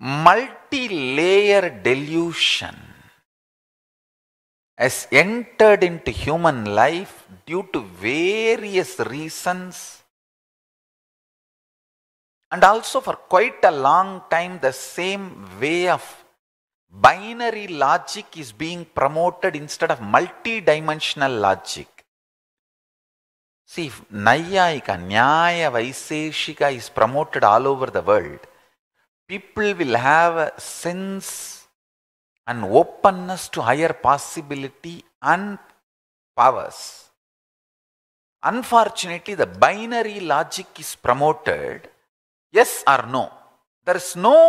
multi-layer delusion has entered into human life due to various reasons and also for quite a long time the same way of binary logic is being promoted instead of multi-dimensional logic. See, Nayayika, Nyaya, Vaiseshika is promoted all over the world people will have a sense and openness to higher possibility and powers. Unfortunately, the binary logic is promoted yes or no. There is no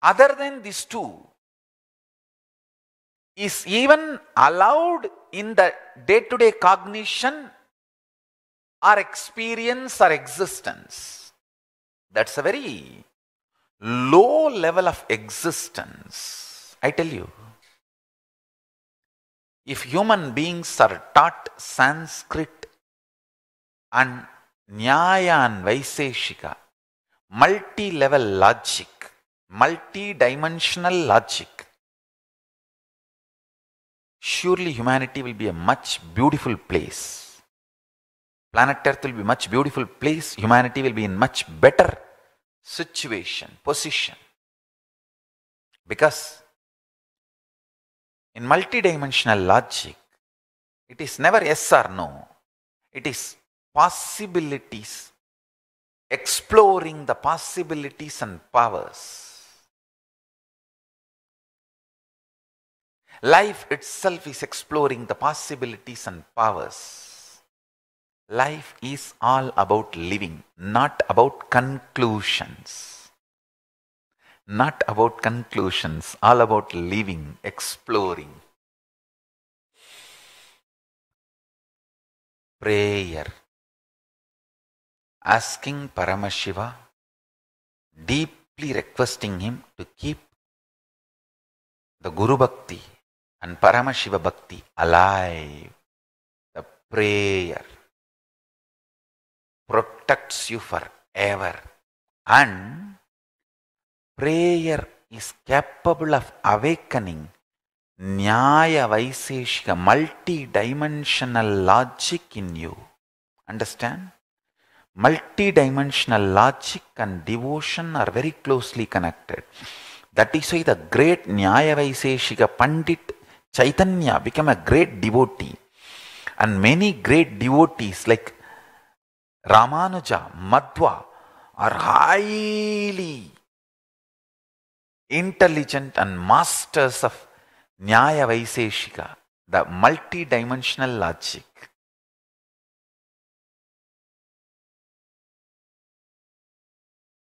other than these two is even allowed in the day to day cognition or experience or existence. That's a very low level of existence. I tell you. If human beings are taught Sanskrit and Nyaya and Vaiseshika, multi level logic, multi dimensional logic, surely humanity will be a much beautiful place. Planet Earth will be much beautiful place. Humanity will be in much better situation, position. Because in multidimensional logic, it is never yes or no. It is possibilities, exploring the possibilities and powers. Life itself is exploring the possibilities and powers. Life is all about living, not about conclusions. Not about conclusions, all about living, exploring. Prayer. Asking Paramashiva, deeply requesting him to keep the Guru Bhakti and Paramashiva Bhakti alive. The prayer protects you forever. And prayer is capable of awakening Nyaya Vaiseshika, multi-dimensional logic in you. Understand? Multi-dimensional logic and devotion are very closely connected. That is why the great Nyaya Vaiseshika Pandit Chaitanya became a great devotee. And many great devotees like Ramanuja, Madhva are highly intelligent and masters of Nyaya Vaiseshika, the multi-dimensional logic.